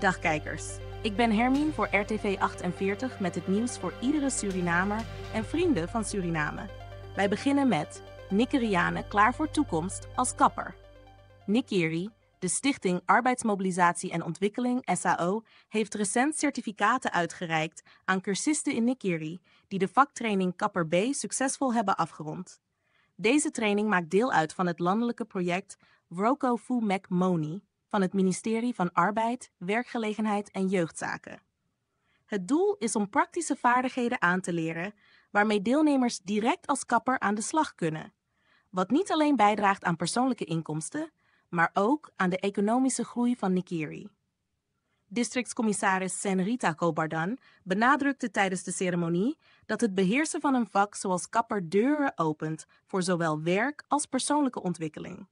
Dag kijkers, ik ben Hermine voor RTV 48 met het nieuws voor iedere Surinamer en vrienden van Suriname. Wij beginnen met Nigerianen klaar voor toekomst als kapper. Nikiri, de Stichting Arbeidsmobilisatie en Ontwikkeling SAO, heeft recent certificaten uitgereikt aan cursisten in Nikiri die de vaktraining Kapper B succesvol hebben afgerond. Deze training maakt deel uit van het landelijke project Roco Fu Mac Moni, van het ministerie van Arbeid, Werkgelegenheid en Jeugdzaken. Het doel is om praktische vaardigheden aan te leren waarmee deelnemers direct als kapper aan de slag kunnen, wat niet alleen bijdraagt aan persoonlijke inkomsten, maar ook aan de economische groei van Nikiri. Districtscommissaris Senrita Kobardan benadrukte tijdens de ceremonie dat het beheersen van een vak zoals kapper deuren opent voor zowel werk als persoonlijke ontwikkeling.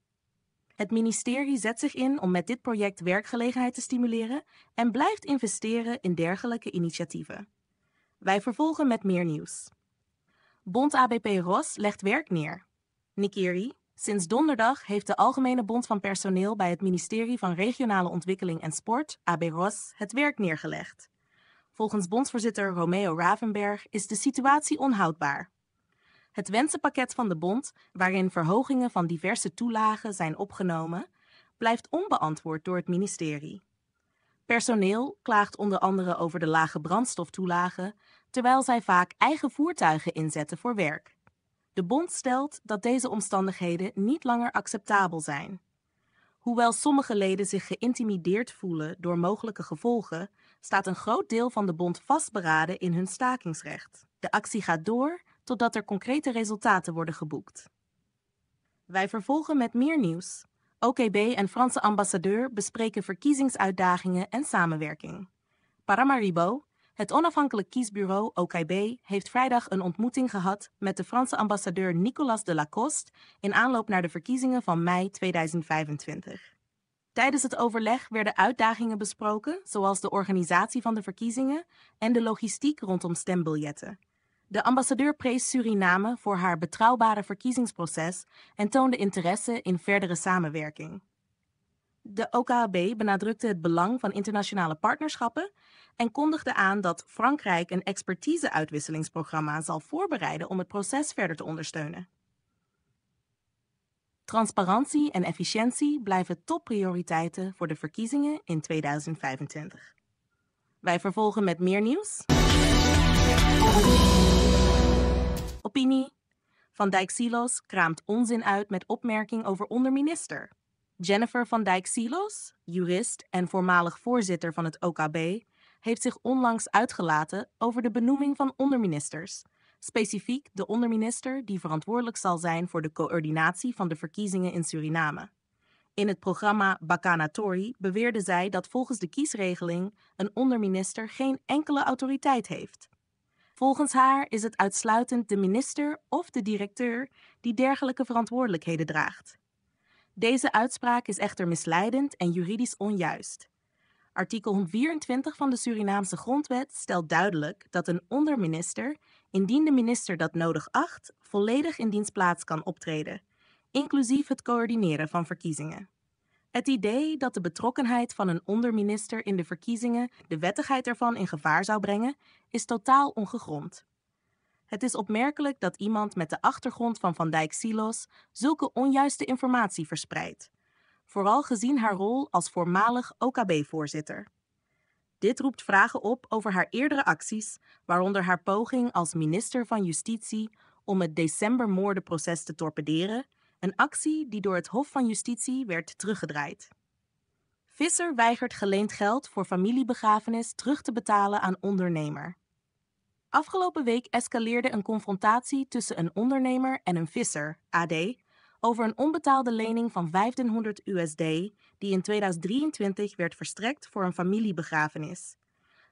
Het ministerie zet zich in om met dit project werkgelegenheid te stimuleren en blijft investeren in dergelijke initiatieven. Wij vervolgen met meer nieuws. Bond ABP ROS legt werk neer. Nikiri, sinds donderdag heeft de Algemene Bond van Personeel bij het ministerie van Regionale Ontwikkeling en Sport, AB ROS, het werk neergelegd. Volgens bondsvoorzitter Romeo Ravenberg is de situatie onhoudbaar. Het wensenpakket van de Bond, waarin verhogingen van diverse toelagen zijn opgenomen, blijft onbeantwoord door het ministerie. Personeel klaagt onder andere over de lage brandstoftoelagen, terwijl zij vaak eigen voertuigen inzetten voor werk. De Bond stelt dat deze omstandigheden niet langer acceptabel zijn. Hoewel sommige leden zich geïntimideerd voelen door mogelijke gevolgen, staat een groot deel van de Bond vastberaden in hun stakingsrecht. De actie gaat door totdat er concrete resultaten worden geboekt. Wij vervolgen met meer nieuws. OKB en Franse ambassadeur bespreken verkiezingsuitdagingen en samenwerking. Paramaribo, het onafhankelijk kiesbureau OKB, heeft vrijdag een ontmoeting gehad met de Franse ambassadeur Nicolas de Lacoste in aanloop naar de verkiezingen van mei 2025. Tijdens het overleg werden uitdagingen besproken, zoals de organisatie van de verkiezingen en de logistiek rondom stembiljetten. De ambassadeur prees Suriname voor haar betrouwbare verkiezingsproces en toonde interesse in verdere samenwerking. De OKHB benadrukte het belang van internationale partnerschappen en kondigde aan dat Frankrijk een expertise-uitwisselingsprogramma zal voorbereiden om het proces verder te ondersteunen. Transparantie en efficiëntie blijven topprioriteiten voor de verkiezingen in 2025. Wij vervolgen met meer nieuws. Opinie. Van Dijk-Silos kraamt onzin uit met opmerking over onderminister. Jennifer van Dijk-Silos, jurist en voormalig voorzitter van het OKB, heeft zich onlangs uitgelaten over de benoeming van onderministers. Specifiek de onderminister die verantwoordelijk zal zijn voor de coördinatie van de verkiezingen in Suriname. In het programma Tori beweerde zij dat volgens de kiesregeling een onderminister geen enkele autoriteit heeft. Volgens haar is het uitsluitend de minister of de directeur die dergelijke verantwoordelijkheden draagt. Deze uitspraak is echter misleidend en juridisch onjuist. Artikel 24 van de Surinaamse grondwet stelt duidelijk dat een onderminister, indien de minister dat nodig acht, volledig in dienstplaats plaats kan optreden, inclusief het coördineren van verkiezingen. Het idee dat de betrokkenheid van een onderminister in de verkiezingen de wettigheid ervan in gevaar zou brengen, is totaal ongegrond. Het is opmerkelijk dat iemand met de achtergrond van Van Dijk Silos zulke onjuiste informatie verspreidt, vooral gezien haar rol als voormalig OKB-voorzitter. Dit roept vragen op over haar eerdere acties, waaronder haar poging als minister van Justitie om het decembermoordenproces te torpederen een actie die door het Hof van Justitie werd teruggedraaid. Visser weigert geleend geld voor familiebegrafenis terug te betalen aan ondernemer. Afgelopen week escaleerde een confrontatie tussen een ondernemer en een visser, AD, over een onbetaalde lening van 1500 USD die in 2023 werd verstrekt voor een familiebegrafenis.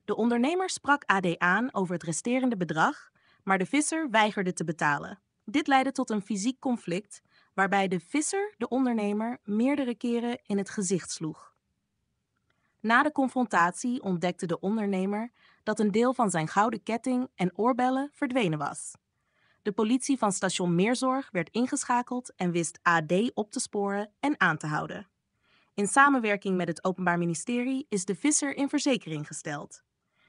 De ondernemer sprak AD aan over het resterende bedrag, maar de visser weigerde te betalen. Dit leidde tot een fysiek conflict waarbij de visser de ondernemer meerdere keren in het gezicht sloeg. Na de confrontatie ontdekte de ondernemer dat een deel van zijn gouden ketting en oorbellen verdwenen was. De politie van station Meerzorg werd ingeschakeld en wist AD op te sporen en aan te houden. In samenwerking met het Openbaar Ministerie is de visser in verzekering gesteld.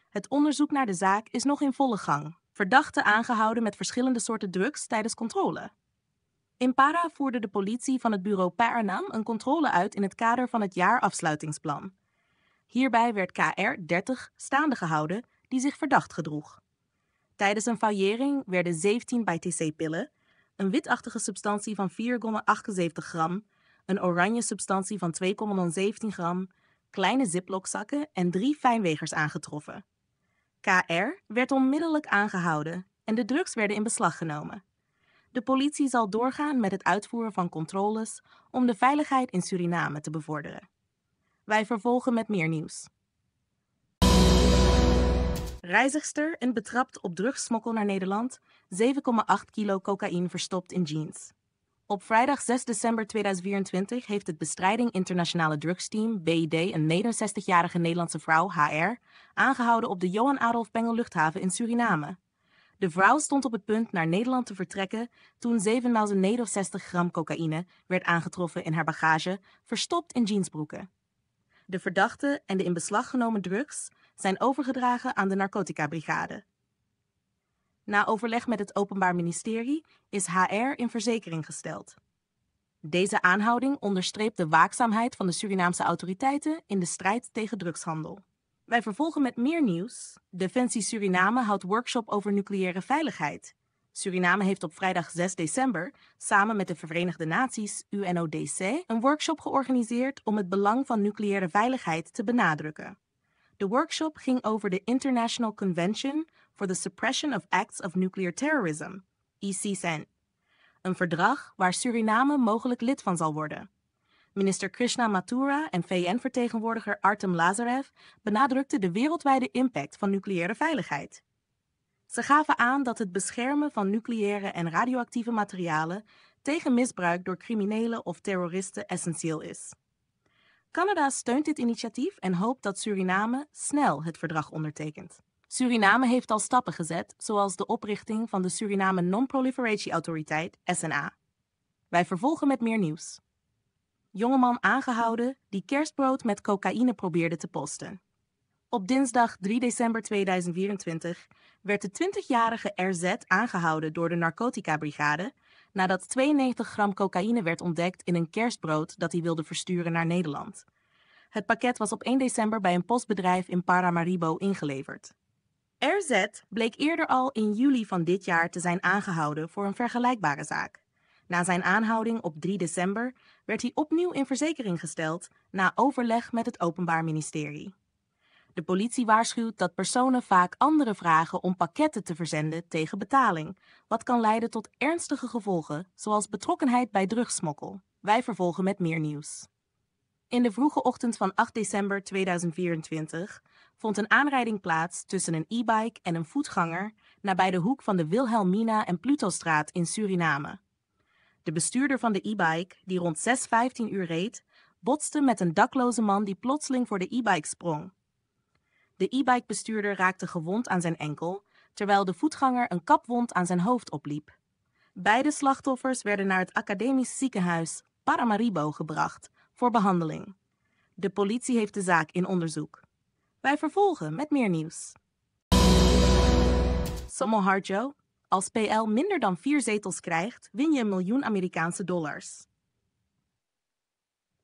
Het onderzoek naar de zaak is nog in volle gang. Verdachten aangehouden met verschillende soorten drugs tijdens controle. In Para voerde de politie van het bureau Paranam een controle uit in het kader van het jaarafsluitingsplan. Hierbij werd KR 30 staande gehouden die zich verdacht gedroeg. Tijdens een faillering werden 17 bij TC-pillen, een witachtige substantie van 4,78 gram, een oranje substantie van 2,17 gram, kleine ziplockzakken en drie fijnwegers aangetroffen. KR werd onmiddellijk aangehouden en de drugs werden in beslag genomen. De politie zal doorgaan met het uitvoeren van controles om de veiligheid in Suriname te bevorderen. Wij vervolgen met meer nieuws. Reizigster en betrapt op drugsmokkel naar Nederland, 7,8 kilo cocaïne verstopt in jeans. Op vrijdag 6 december 2024 heeft het Bestrijding Internationale Drugsteam BID een 69-jarige Nederlandse vrouw HR aangehouden op de Johan Adolf Pengel luchthaven in Suriname. De vrouw stond op het punt naar Nederland te vertrekken toen 769 gram cocaïne werd aangetroffen in haar bagage, verstopt in jeansbroeken. De verdachte en de in beslag genomen drugs zijn overgedragen aan de narcotica-brigade. Na overleg met het Openbaar Ministerie is HR in verzekering gesteld. Deze aanhouding onderstreept de waakzaamheid van de Surinaamse autoriteiten in de strijd tegen drugshandel. Wij vervolgen met meer nieuws. Defensie Suriname houdt workshop over nucleaire veiligheid. Suriname heeft op vrijdag 6 december samen met de Verenigde Naties UNODC een workshop georganiseerd om het belang van nucleaire veiligheid te benadrukken. De workshop ging over de International Convention for the Suppression of Acts of Nuclear Terrorism, ICCN, e een verdrag waar Suriname mogelijk lid van zal worden. Minister Krishna Mathura en VN-vertegenwoordiger Artem Lazarev benadrukten de wereldwijde impact van nucleaire veiligheid. Ze gaven aan dat het beschermen van nucleaire en radioactieve materialen tegen misbruik door criminelen of terroristen essentieel is. Canada steunt dit initiatief en hoopt dat Suriname snel het verdrag ondertekent. Suriname heeft al stappen gezet, zoals de oprichting van de Suriname non Autoriteit SNA. Wij vervolgen met meer nieuws jongeman aangehouden die kerstbrood met cocaïne probeerde te posten. Op dinsdag 3 december 2024 werd de 20-jarige RZ aangehouden door de narcotica-brigade nadat 92 gram cocaïne werd ontdekt in een kerstbrood dat hij wilde versturen naar Nederland. Het pakket was op 1 december bij een postbedrijf in Paramaribo ingeleverd. RZ bleek eerder al in juli van dit jaar te zijn aangehouden voor een vergelijkbare zaak. Na zijn aanhouding op 3 december werd hij opnieuw in verzekering gesteld na overleg met het Openbaar Ministerie. De politie waarschuwt dat personen vaak anderen vragen om pakketten te verzenden tegen betaling, wat kan leiden tot ernstige gevolgen, zoals betrokkenheid bij drugsmokkel. Wij vervolgen met meer nieuws. In de vroege ochtend van 8 december 2024 vond een aanrijding plaats tussen een e-bike en een voetganger nabij de hoek van de Wilhelmina en Plutostraat in Suriname de bestuurder van de e-bike, die rond 6.15 uur reed, botste met een dakloze man die plotseling voor de e-bike sprong. De e bike bestuurder raakte gewond aan zijn enkel, terwijl de voetganger een kapwond aan zijn hoofd opliep. Beide slachtoffers werden naar het academisch ziekenhuis Paramaribo gebracht voor behandeling. De politie heeft de zaak in onderzoek. Wij vervolgen met meer nieuws. Sommel Harjo, als PL minder dan vier zetels krijgt, win je een miljoen Amerikaanse dollars.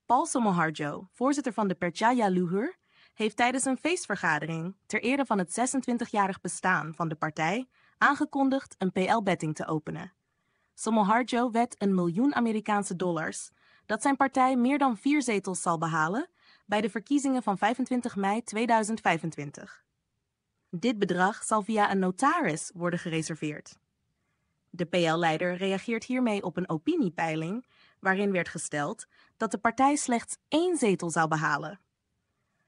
Paul Somoharjo, voorzitter van de Perchaya Luhur, heeft tijdens een feestvergadering ter ere van het 26-jarig bestaan van de partij aangekondigd een PL-betting te openen. Somoharjo wet een miljoen Amerikaanse dollars dat zijn partij meer dan vier zetels zal behalen bij de verkiezingen van 25 mei 2025. Dit bedrag zal via een notaris worden gereserveerd. De PL-leider reageert hiermee op een opiniepeiling waarin werd gesteld dat de partij slechts één zetel zou behalen.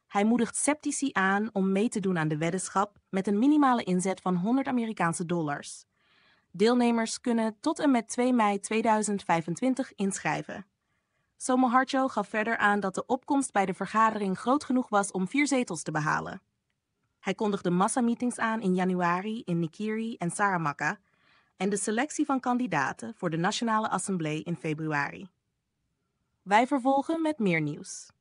Hij moedigt sceptici aan om mee te doen aan de weddenschap met een minimale inzet van 100 Amerikaanse dollars. Deelnemers kunnen tot en met 2 mei 2025 inschrijven. Harcho gaf verder aan dat de opkomst bij de vergadering groot genoeg was om vier zetels te behalen. Hij kondigde massameetings aan in januari in Nikiri en Saramaka, en de selectie van kandidaten voor de Nationale Assemblée in februari. Wij vervolgen met meer nieuws.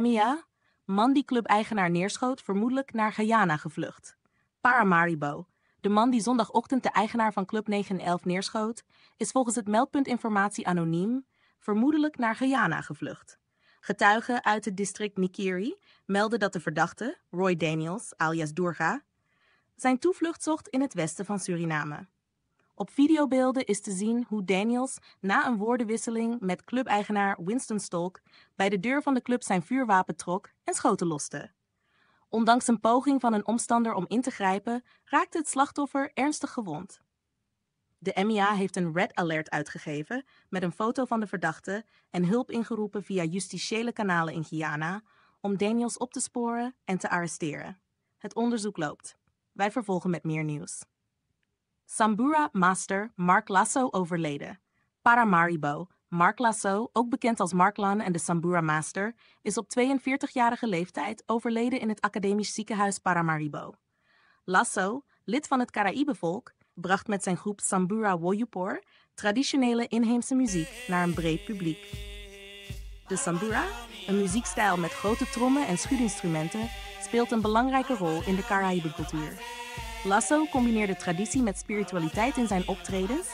MIA, man die club-eigenaar neerschoot, vermoedelijk naar Guyana gevlucht. Paramaribo, de man die zondagochtend de eigenaar van Club 911 neerschoot, is volgens het meldpunt informatie anoniem, vermoedelijk naar Guyana gevlucht. Getuigen uit het district Nikiri melden dat de verdachte, Roy Daniels, alias Durga, zijn toevlucht zocht in het westen van Suriname. Op videobeelden is te zien hoe Daniels na een woordenwisseling met clubeigenaar Winston Stolk bij de deur van de club zijn vuurwapen trok en schoten loste. Ondanks een poging van een omstander om in te grijpen, raakte het slachtoffer ernstig gewond. De MIA heeft een red alert uitgegeven met een foto van de verdachte en hulp ingeroepen via justitiële kanalen in Guyana om Daniels op te sporen en te arresteren. Het onderzoek loopt. Wij vervolgen met meer nieuws. Sambura master Mark Lasso overleden. Paramaribo, Mark Lasso, ook bekend als Mark Lan en de Sambura Master, is op 42-jarige leeftijd overleden in het academisch ziekenhuis Paramaribo. Lasso, lid van het Caraïbevolk, bracht met zijn groep Sambura Woyupor traditionele inheemse muziek naar een breed publiek. De Sambura, een muziekstijl met grote trommen en schudinstrumenten, speelt een belangrijke rol in de Caraïbe-cultuur. Lasso combineerde traditie met spiritualiteit in zijn optredens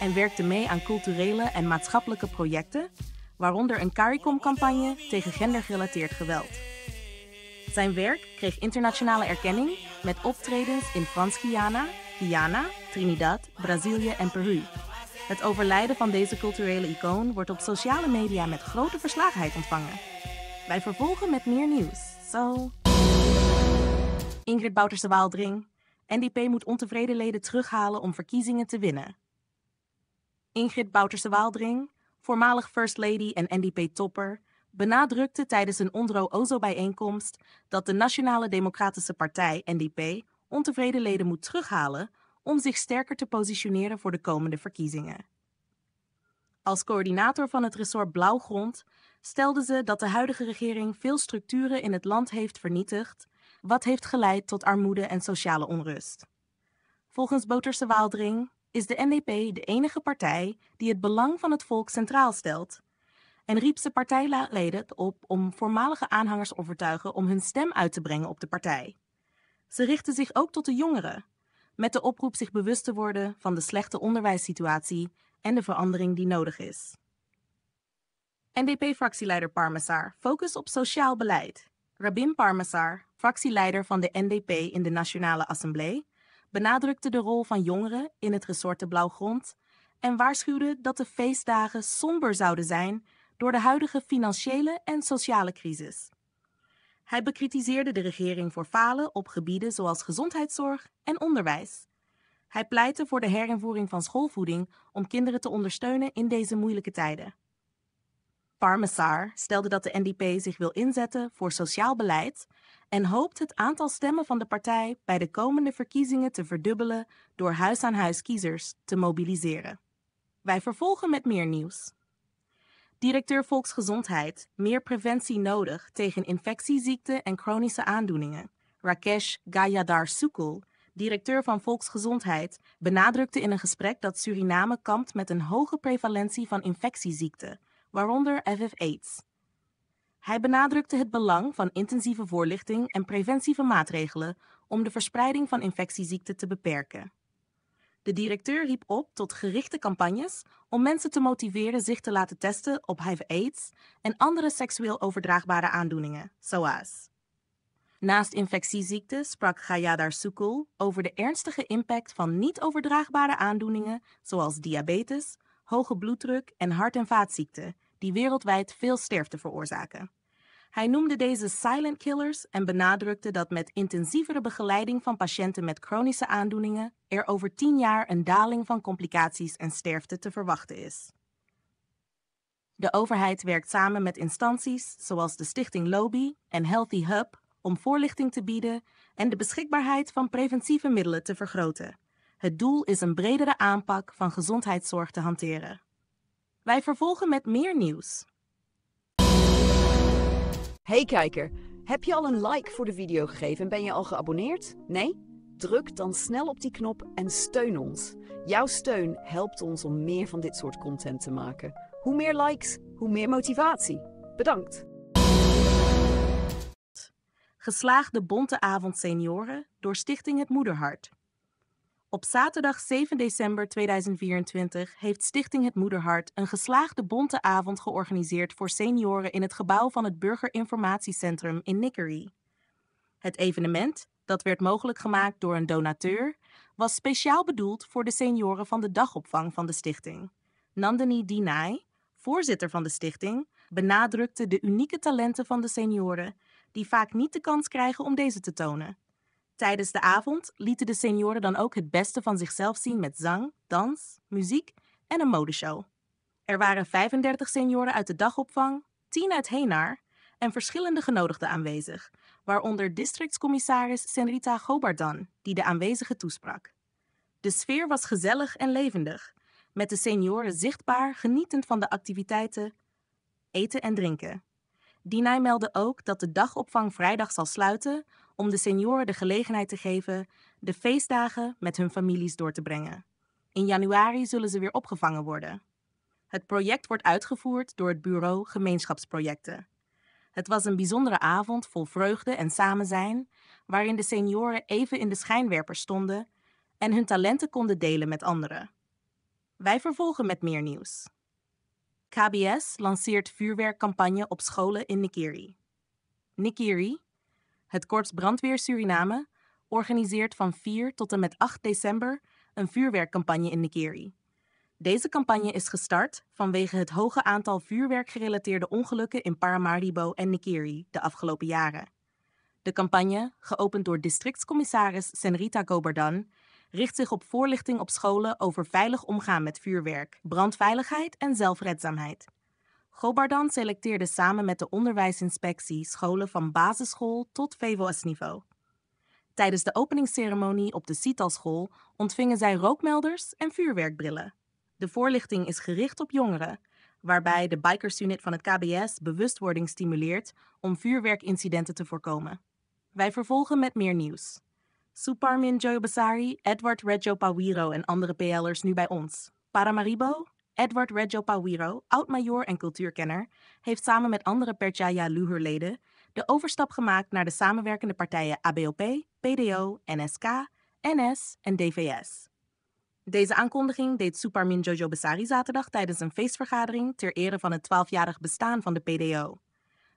en werkte mee aan culturele en maatschappelijke projecten, waaronder een CARICOM-campagne tegen gendergerelateerd geweld. Zijn werk kreeg internationale erkenning met optredens in Frans-Guyana, Guyana, Trinidad, Brazilië en Peru. Het overlijden van deze culturele icoon wordt op sociale media met grote verslagenheid ontvangen. Wij vervolgen met meer nieuws. Zo. So... Ingrid Bouterse de Waaldring. NDP moet ontevreden leden terughalen om verkiezingen te winnen. Ingrid Bouterse Waaldring, voormalig First Lady en NDP-topper, benadrukte tijdens een Ondro Ozo-bijeenkomst dat de Nationale Democratische Partij, NDP, ontevreden leden moet terughalen om zich sterker te positioneren voor de komende verkiezingen. Als coördinator van het ressort Blauwgrond stelde ze dat de huidige regering veel structuren in het land heeft vernietigd wat heeft geleid tot armoede en sociale onrust. Volgens Boterse Waaldring is de NDP de enige partij die het belang van het volk centraal stelt en riep ze partijleden op om voormalige aanhangers overtuigen om hun stem uit te brengen op de partij. Ze richtten zich ook tot de jongeren, met de oproep zich bewust te worden van de slechte onderwijssituatie en de verandering die nodig is. NDP-fractieleider Parmesaar focust op sociaal beleid. Rabin Parmesar, fractieleider van de NDP in de Nationale Assemblée, benadrukte de rol van jongeren in het resorte Blauwgrond en waarschuwde dat de feestdagen somber zouden zijn door de huidige financiële en sociale crisis. Hij bekritiseerde de regering voor falen op gebieden zoals gezondheidszorg en onderwijs. Hij pleitte voor de herinvoering van schoolvoeding om kinderen te ondersteunen in deze moeilijke tijden. Parmesar stelde dat de NDP zich wil inzetten voor sociaal beleid en hoopt het aantal stemmen van de partij bij de komende verkiezingen te verdubbelen door huis-aan-huis kiezers te mobiliseren. Wij vervolgen met meer nieuws. Directeur Volksgezondheid, meer preventie nodig tegen infectieziekten en chronische aandoeningen. Rakesh Gayadar Sukul, directeur van Volksgezondheid, benadrukte in een gesprek dat Suriname kampt met een hoge prevalentie van infectieziekten waaronder FF-AIDS. Hij benadrukte het belang van intensieve voorlichting en preventieve maatregelen om de verspreiding van infectieziekten te beperken. De directeur riep op tot gerichte campagnes om mensen te motiveren zich te laten testen op HIV-AIDS en andere seksueel overdraagbare aandoeningen, zoals. Naast infectieziekten sprak Gayadar Sukul over de ernstige impact van niet overdraagbare aandoeningen zoals diabetes, hoge bloeddruk en hart- en vaatziekten, die wereldwijd veel sterfte veroorzaken. Hij noemde deze silent killers en benadrukte dat met intensievere begeleiding van patiënten met chronische aandoeningen er over tien jaar een daling van complicaties en sterfte te verwachten is. De overheid werkt samen met instanties zoals de Stichting Lobby en Healthy Hub om voorlichting te bieden en de beschikbaarheid van preventieve middelen te vergroten. Het doel is een bredere aanpak van gezondheidszorg te hanteren. Wij vervolgen met meer nieuws. Hey kijker, heb je al een like voor de video gegeven en ben je al geabonneerd? Nee? Druk dan snel op die knop en steun ons. Jouw steun helpt ons om meer van dit soort content te maken. Hoe meer likes, hoe meer motivatie. Bedankt! Geslaagde Bonte Avond Senioren door Stichting Het Moederhart. Op zaterdag 7 december 2024 heeft Stichting Het Moederhart een geslaagde bonte avond georganiseerd voor senioren in het gebouw van het Burgerinformatiecentrum in Nickerie. Het evenement, dat werd mogelijk gemaakt door een donateur, was speciaal bedoeld voor de senioren van de dagopvang van de stichting. Nandini Dinai, voorzitter van de stichting, benadrukte de unieke talenten van de senioren, die vaak niet de kans krijgen om deze te tonen. Tijdens de avond lieten de senioren dan ook het beste van zichzelf zien met zang, dans, muziek en een modeshow. Er waren 35 senioren uit de dagopvang, 10 uit Henaar en verschillende genodigden aanwezig, waaronder districtscommissaris Senrita Gobardan, die de aanwezigen toesprak. De sfeer was gezellig en levendig, met de senioren zichtbaar genietend van de activiteiten eten en drinken. Dinay meldde ook dat de dagopvang vrijdag zal sluiten om de senioren de gelegenheid te geven de feestdagen met hun families door te brengen. In januari zullen ze weer opgevangen worden. Het project wordt uitgevoerd door het bureau Gemeenschapsprojecten. Het was een bijzondere avond vol vreugde en samenzijn, waarin de senioren even in de schijnwerper stonden en hun talenten konden delen met anderen. Wij vervolgen met meer nieuws. KBS lanceert vuurwerkcampagne op scholen in Nikiri. Nikiri, het Korps Brandweer Suriname, organiseert van 4 tot en met 8 december een vuurwerkcampagne in Nikeri. Deze campagne is gestart vanwege het hoge aantal vuurwerkgerelateerde ongelukken in Paramaribo en Nikeri de afgelopen jaren. De campagne, geopend door districtscommissaris Senrita Gobardan, richt zich op voorlichting op scholen over veilig omgaan met vuurwerk, brandveiligheid en zelfredzaamheid. Gobardan selecteerde samen met de onderwijsinspectie scholen van basisschool tot VWS-niveau. Tijdens de openingsceremonie op de Zita-school ontvingen zij rookmelders en vuurwerkbrillen. De voorlichting is gericht op jongeren, waarbij de bikersunit van het KBS bewustwording stimuleert om vuurwerkincidenten te voorkomen. Wij vervolgen met meer nieuws. Suparmin Joyobasari, Edward Reggio Pawiro en andere PL'ers nu bij ons. Paramaribo, Edward Reggio Pauwiro, oud major en cultuurkenner, heeft samen met andere Perjaya-luhurleden de overstap gemaakt naar de samenwerkende partijen ABOP, PDO, NSK, NS en DVS. Deze aankondiging deed Suparmin Jojo Besari zaterdag tijdens een feestvergadering ter ere van het 12-jarig bestaan van de PDO.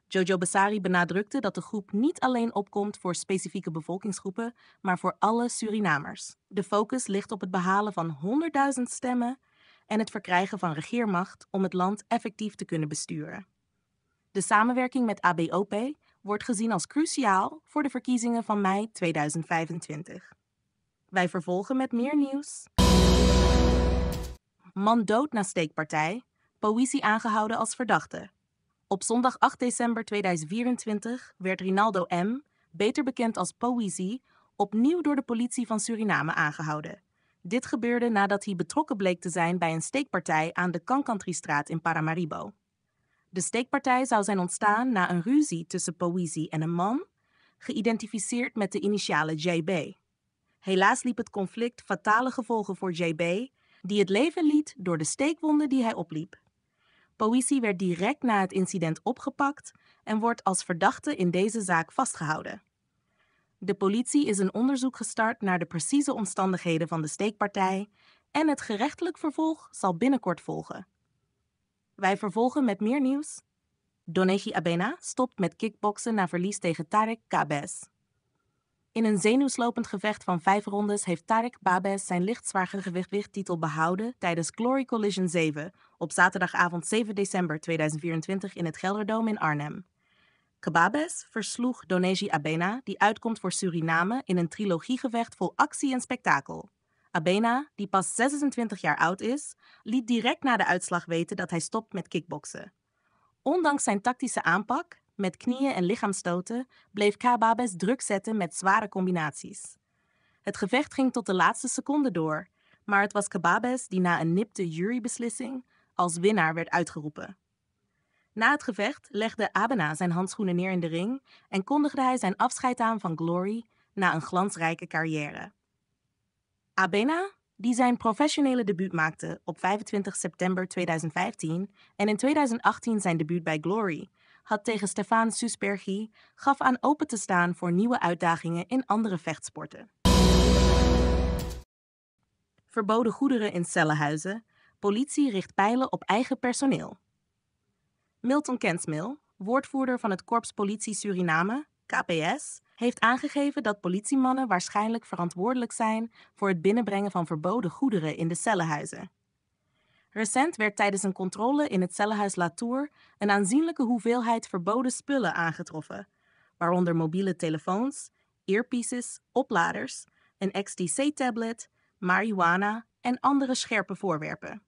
Jojo Besari benadrukte dat de groep niet alleen opkomt voor specifieke bevolkingsgroepen, maar voor alle Surinamers. De focus ligt op het behalen van 100.000 stemmen en het verkrijgen van regeermacht om het land effectief te kunnen besturen. De samenwerking met ABOP wordt gezien als cruciaal voor de verkiezingen van mei 2025. Wij vervolgen met meer nieuws. Man dood na steekpartij, politie aangehouden als verdachte. Op zondag 8 december 2024 werd Rinaldo M., beter bekend als Poëzie, opnieuw door de politie van Suriname aangehouden. Dit gebeurde nadat hij betrokken bleek te zijn bij een steekpartij aan de Kankantristraat in Paramaribo. De steekpartij zou zijn ontstaan na een ruzie tussen Poesi en een man, geïdentificeerd met de initialen JB. Helaas liep het conflict fatale gevolgen voor JB, die het leven liet door de steekwonden die hij opliep. Poesi werd direct na het incident opgepakt en wordt als verdachte in deze zaak vastgehouden. De politie is een onderzoek gestart naar de precieze omstandigheden van de steekpartij en het gerechtelijk vervolg zal binnenkort volgen. Wij vervolgen met meer nieuws. Donegi Abena stopt met kickboksen na verlies tegen Tarek Kabes. In een zenuwslopend gevecht van vijf rondes heeft Tarek Babes zijn gewichtwichttitel behouden tijdens Glory Collision 7 op zaterdagavond 7 december 2024 in het Gelderdome in Arnhem. Kababes versloeg Donesi Abena, die uitkomt voor Suriname, in een trilogiegevecht vol actie en spektakel. Abena, die pas 26 jaar oud is, liet direct na de uitslag weten dat hij stopt met kickboksen. Ondanks zijn tactische aanpak, met knieën en lichaamstoten, bleef Kababes druk zetten met zware combinaties. Het gevecht ging tot de laatste seconde door, maar het was Kababes die na een nipte jurybeslissing als winnaar werd uitgeroepen. Na het gevecht legde Abena zijn handschoenen neer in de ring en kondigde hij zijn afscheid aan van Glory na een glansrijke carrière. Abena, die zijn professionele debuut maakte op 25 september 2015 en in 2018 zijn debuut bij Glory, had tegen Stefan Suspergi gaf aan open te staan voor nieuwe uitdagingen in andere vechtsporten. Verboden goederen in cellenhuizen, politie richt pijlen op eigen personeel. Milton Kentsmil, woordvoerder van het Korps Politie Suriname, KPS, heeft aangegeven dat politiemannen waarschijnlijk verantwoordelijk zijn voor het binnenbrengen van verboden goederen in de cellenhuizen. Recent werd tijdens een controle in het cellenhuis Latour een aanzienlijke hoeveelheid verboden spullen aangetroffen, waaronder mobiele telefoons, earpieces, opladers, een XTC-tablet, marihuana en andere scherpe voorwerpen.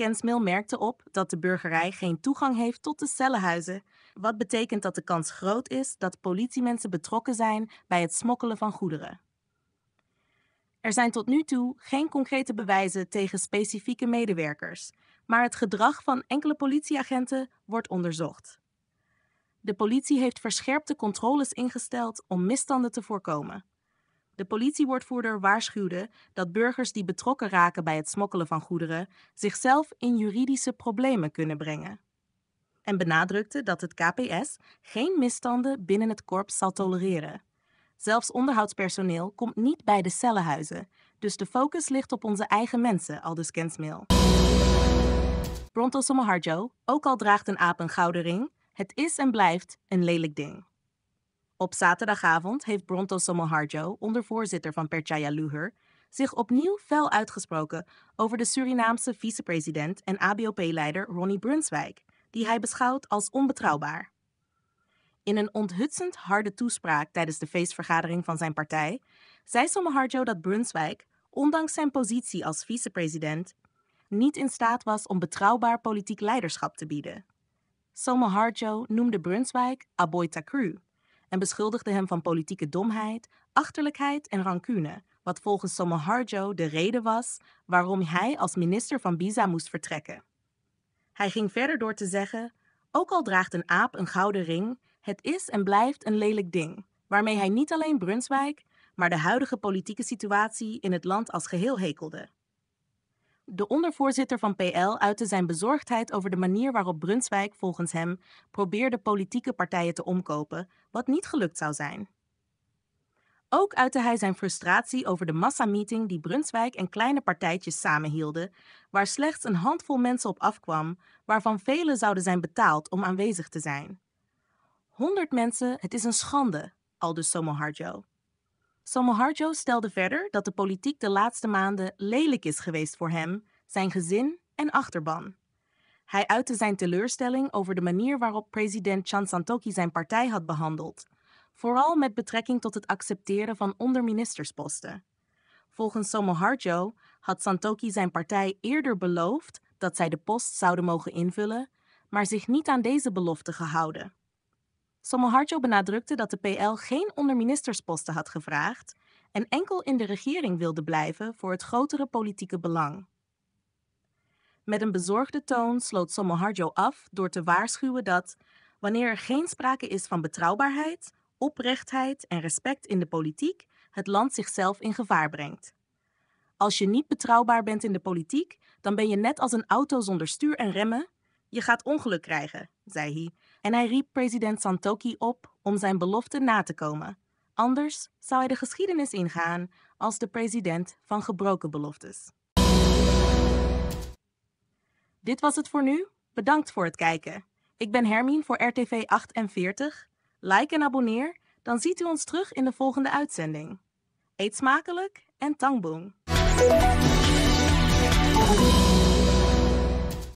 Kensmil merkte op dat de burgerij geen toegang heeft tot de cellenhuizen, wat betekent dat de kans groot is dat politiemensen betrokken zijn bij het smokkelen van goederen. Er zijn tot nu toe geen concrete bewijzen tegen specifieke medewerkers, maar het gedrag van enkele politieagenten wordt onderzocht. De politie heeft verscherpte controles ingesteld om misstanden te voorkomen. De politiewoordvoerder waarschuwde dat burgers die betrokken raken bij het smokkelen van goederen zichzelf in juridische problemen kunnen brengen. En benadrukte dat het KPS geen misstanden binnen het korps zal tolereren. Zelfs onderhoudspersoneel komt niet bij de cellenhuizen, dus de focus ligt op onze eigen mensen, aldus Kensmeel. Pronto Sommoharjo, ook al draagt een aap een gouden ring, het is en blijft een lelijk ding. Op zaterdagavond heeft Bronto Somoharjo, ondervoorzitter van Perchaya Luhur, zich opnieuw fel uitgesproken over de Surinaamse vicepresident en ABOP-leider Ronnie Brunswijk, die hij beschouwt als onbetrouwbaar. In een onthutsend harde toespraak tijdens de feestvergadering van zijn partij zei Somoharjo dat Brunswijk, ondanks zijn positie als vicepresident, niet in staat was om betrouwbaar politiek leiderschap te bieden. Somoharjo noemde Brunswijk Aboy Takru, en beschuldigde hem van politieke domheid, achterlijkheid en rancune, wat volgens Somoharjo de reden was waarom hij als minister van Biza moest vertrekken. Hij ging verder door te zeggen: Ook al draagt een aap een gouden ring, het is en blijft een lelijk ding, waarmee hij niet alleen Brunswijk, maar de huidige politieke situatie in het land als geheel hekelde. De ondervoorzitter van PL uitte zijn bezorgdheid over de manier waarop Brunswijk volgens hem probeerde politieke partijen te omkopen, wat niet gelukt zou zijn. Ook uitte hij zijn frustratie over de massameeting die Brunswijk en kleine partijtjes samenhielden, waar slechts een handvol mensen op afkwam, waarvan velen zouden zijn betaald om aanwezig te zijn. 100 mensen, het is een schande, aldus Somoharjo. Somoharjo stelde verder dat de politiek de laatste maanden lelijk is geweest voor hem, zijn gezin en achterban. Hij uitte zijn teleurstelling over de manier waarop president Chan Santoki zijn partij had behandeld, vooral met betrekking tot het accepteren van onderministersposten. Volgens Somoharjo had Santoki zijn partij eerder beloofd dat zij de post zouden mogen invullen, maar zich niet aan deze belofte gehouden. Somoharjo benadrukte dat de PL geen onderministersposten had gevraagd en enkel in de regering wilde blijven voor het grotere politieke belang. Met een bezorgde toon sloot Somoharjo af door te waarschuwen dat, wanneer er geen sprake is van betrouwbaarheid, oprechtheid en respect in de politiek, het land zichzelf in gevaar brengt. Als je niet betrouwbaar bent in de politiek, dan ben je net als een auto zonder stuur en remmen. Je gaat ongeluk krijgen, zei hij en hij riep president Santoki op om zijn belofte na te komen. Anders zou hij de geschiedenis ingaan als de president van gebroken beloftes. Dit was het voor nu. Bedankt voor het kijken. Ik ben Hermine voor RTV 48. Like en abonneer, dan ziet u ons terug in de volgende uitzending. Eet smakelijk en tangboom.